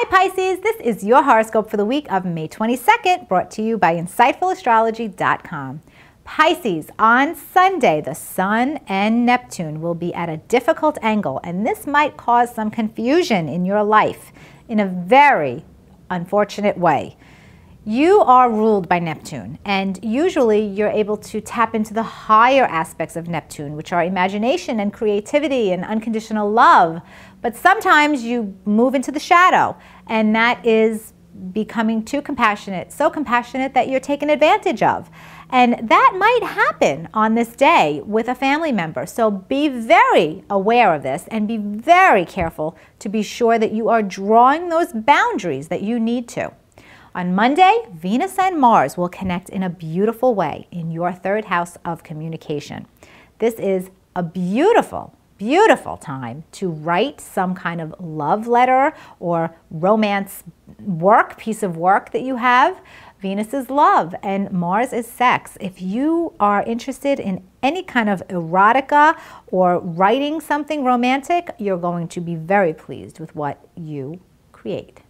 Hi Pisces, this is your horoscope for the week of May 22nd, brought to you by insightfulastrology.com. Pisces, on Sunday, the Sun and Neptune will be at a difficult angle, and this might cause some confusion in your life in a very unfortunate way. You are ruled by Neptune, and usually you're able to tap into the higher aspects of Neptune, which are imagination and creativity and unconditional love. But sometimes you move into the shadow, and that is becoming too compassionate, so compassionate that you're taken advantage of. And that might happen on this day with a family member. So be very aware of this and be very careful to be sure that you are drawing those boundaries that you need to. On Monday, Venus and Mars will connect in a beautiful way in your third house of communication. This is a beautiful beautiful time to write some kind of love letter or romance work, piece of work that you have. Venus is love and Mars is sex. If you are interested in any kind of erotica or writing something romantic, you're going to be very pleased with what you create.